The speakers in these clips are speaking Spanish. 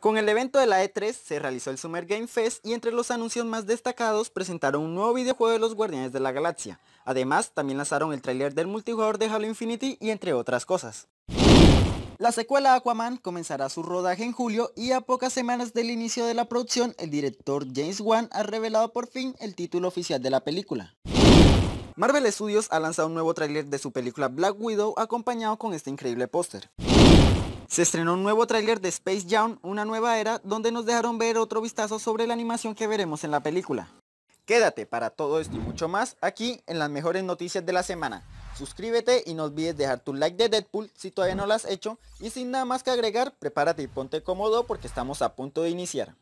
Con el evento de la E3 se realizó el Summer Game Fest y entre los anuncios más destacados presentaron un nuevo videojuego de los Guardianes de la Galaxia. Además, también lanzaron el tráiler del multijugador de Halo Infinity y entre otras cosas. La secuela Aquaman comenzará su rodaje en julio y a pocas semanas del inicio de la producción, el director James Wan ha revelado por fin el título oficial de la película. Marvel Studios ha lanzado un nuevo tráiler de su película Black Widow acompañado con este increíble póster. Se estrenó un nuevo tráiler de Space Jam, una nueva era, donde nos dejaron ver otro vistazo sobre la animación que veremos en la película. Quédate para todo esto y mucho más aquí en las mejores noticias de la semana. Suscríbete y no olvides dejar tu like de Deadpool si todavía no lo has hecho. Y sin nada más que agregar, prepárate y ponte cómodo porque estamos a punto de iniciar.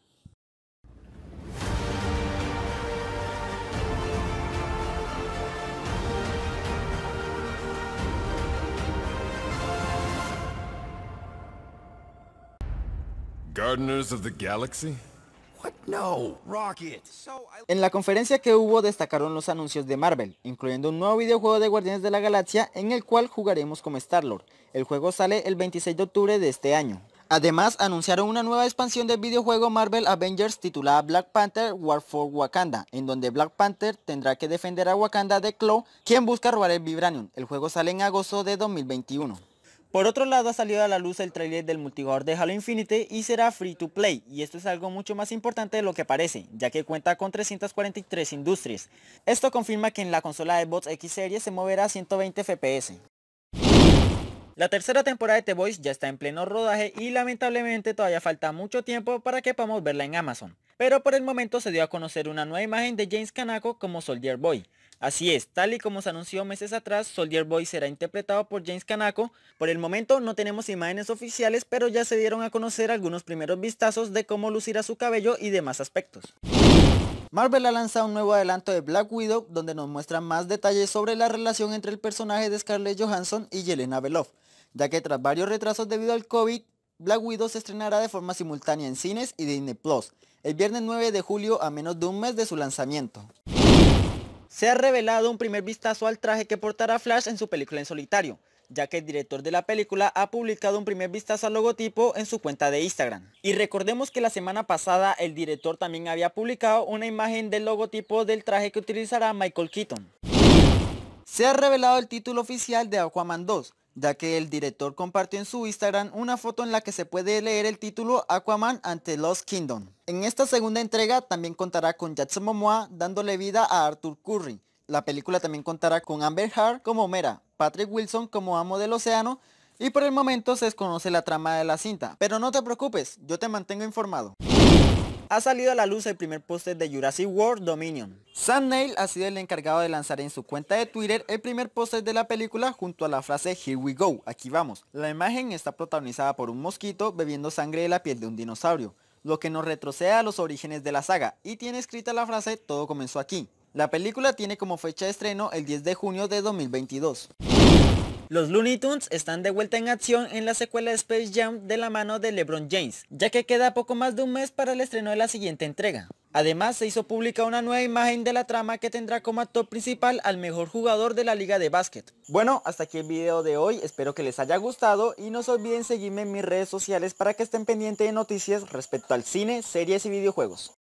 Gardeners of the Galaxy? What? No, Rocket. En la conferencia que hubo destacaron los anuncios de Marvel, incluyendo un nuevo videojuego de Guardianes de la Galaxia en el cual jugaremos como Star-Lord. El juego sale el 26 de octubre de este año. Además, anunciaron una nueva expansión del videojuego Marvel Avengers titulada Black Panther War for Wakanda, en donde Black Panther tendrá que defender a Wakanda de Claw, quien busca robar el Vibranium. El juego sale en agosto de 2021. Por otro lado ha salido a la luz el tráiler del multijugador de Halo Infinite y será free to play y esto es algo mucho más importante de lo que parece ya que cuenta con 343 industrias. Esto confirma que en la consola de Bots X Series se moverá a 120 FPS. La tercera temporada de The boys ya está en pleno rodaje y lamentablemente todavía falta mucho tiempo para que podamos verla en Amazon. Pero por el momento se dio a conocer una nueva imagen de James Kanako como Soldier Boy, Así es, tal y como se anunció meses atrás, Soldier Boy será interpretado por James Kanako. Por el momento no tenemos imágenes oficiales, pero ya se dieron a conocer algunos primeros vistazos de cómo lucirá su cabello y demás aspectos. Marvel ha lanzado un nuevo adelanto de Black Widow donde nos muestra más detalles sobre la relación entre el personaje de Scarlett Johansson y Yelena Belov, ya que tras varios retrasos debido al COVID, Black Widow se estrenará de forma simultánea en cines y Disney Plus el viernes 9 de julio a menos de un mes de su lanzamiento se ha revelado un primer vistazo al traje que portará Flash en su película en solitario, ya que el director de la película ha publicado un primer vistazo al logotipo en su cuenta de Instagram. Y recordemos que la semana pasada el director también había publicado una imagen del logotipo del traje que utilizará Michael Keaton. Se ha revelado el título oficial de Aquaman 2, ya que el director compartió en su Instagram una foto en la que se puede leer el título Aquaman ante los Kingdom. En esta segunda entrega también contará con Jackson Momoa dándole vida a Arthur Curry. La película también contará con Amber Heard como Mera, Patrick Wilson como amo del océano y por el momento se desconoce la trama de la cinta. Pero no te preocupes, yo te mantengo informado. Ha salido a la luz el primer póster de Jurassic World Dominion. Sam Neill ha sido el encargado de lanzar en su cuenta de Twitter el primer póster de la película junto a la frase Here we go, aquí vamos. La imagen está protagonizada por un mosquito bebiendo sangre de la piel de un dinosaurio, lo que nos retrocede a los orígenes de la saga y tiene escrita la frase Todo comenzó aquí. La película tiene como fecha de estreno el 10 de junio de 2022. Los Looney Tunes están de vuelta en acción en la secuela de Space Jam de la mano de LeBron James, ya que queda poco más de un mes para el estreno de la siguiente entrega. Además, se hizo pública una nueva imagen de la trama que tendrá como actor principal al mejor jugador de la liga de básquet. Bueno, hasta aquí el video de hoy, espero que les haya gustado y no se olviden seguirme en mis redes sociales para que estén pendientes de noticias respecto al cine, series y videojuegos.